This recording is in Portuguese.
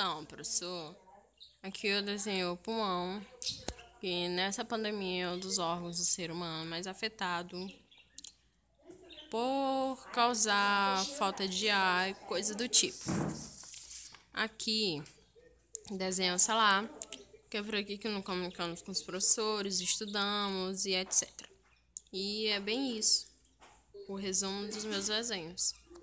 Então, professor, aqui eu desenhei o pulmão, que nessa pandemia é um dos órgãos do ser humano mais afetado por causar falta de ar e coisa do tipo. Aqui desenho o lá, que é por aqui que não comunicamos com os professores, estudamos e etc. E é bem isso, o resumo dos meus desenhos.